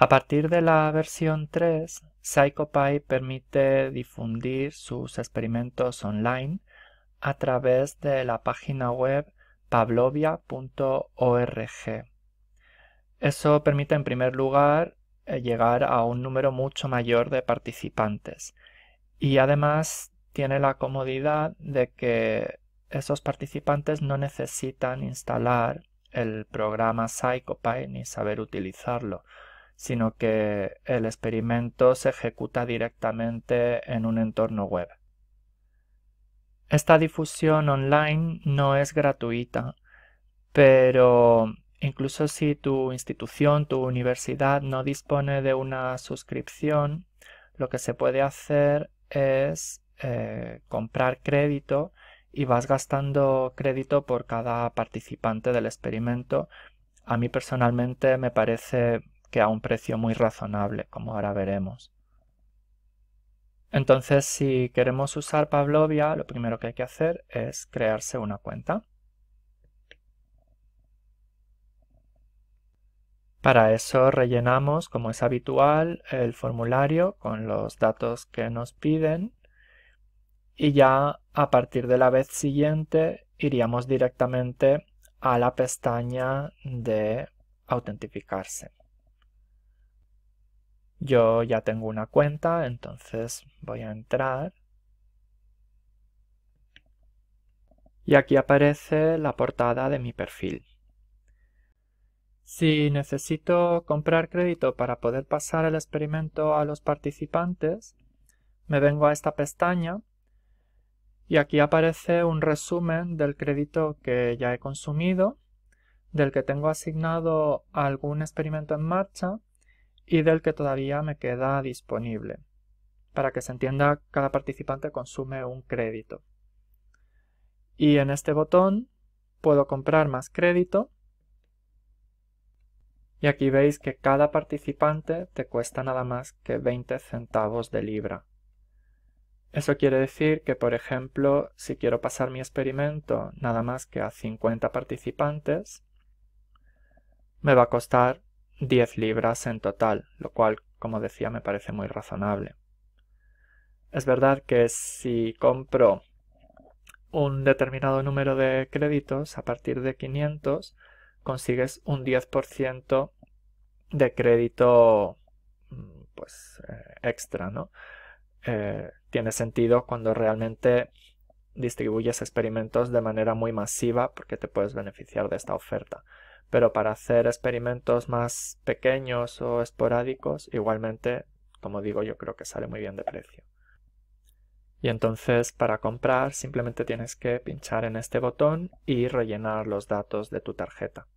A partir de la versión 3, PsychoPy permite difundir sus experimentos online a través de la página web pavlovia.org. Eso permite en primer lugar eh, llegar a un número mucho mayor de participantes y además tiene la comodidad de que esos participantes no necesitan instalar el programa PsychoPy ni saber utilizarlo sino que el experimento se ejecuta directamente en un entorno web. Esta difusión online no es gratuita, pero incluso si tu institución, tu universidad no dispone de una suscripción, lo que se puede hacer es eh, comprar crédito y vas gastando crédito por cada participante del experimento. A mí personalmente me parece que a un precio muy razonable, como ahora veremos. Entonces, si queremos usar Pavlovia, lo primero que hay que hacer es crearse una cuenta. Para eso rellenamos, como es habitual, el formulario con los datos que nos piden y ya a partir de la vez siguiente iríamos directamente a la pestaña de autentificarse. Yo ya tengo una cuenta, entonces voy a entrar. Y aquí aparece la portada de mi perfil. Si necesito comprar crédito para poder pasar el experimento a los participantes, me vengo a esta pestaña y aquí aparece un resumen del crédito que ya he consumido, del que tengo asignado algún experimento en marcha y del que todavía me queda disponible. Para que se entienda, cada participante consume un crédito. Y en este botón puedo comprar más crédito. Y aquí veis que cada participante te cuesta nada más que 20 centavos de libra. Eso quiere decir que, por ejemplo, si quiero pasar mi experimento nada más que a 50 participantes, me va a costar 10 libras en total, lo cual, como decía, me parece muy razonable. Es verdad que si compro un determinado número de créditos, a partir de 500, consigues un 10% de crédito mm, pues eh, extra, ¿no? Eh, tiene sentido cuando realmente distribuyes experimentos de manera muy masiva porque te puedes beneficiar de esta oferta pero para hacer experimentos más pequeños o esporádicos, igualmente, como digo, yo creo que sale muy bien de precio. Y entonces para comprar simplemente tienes que pinchar en este botón y rellenar los datos de tu tarjeta.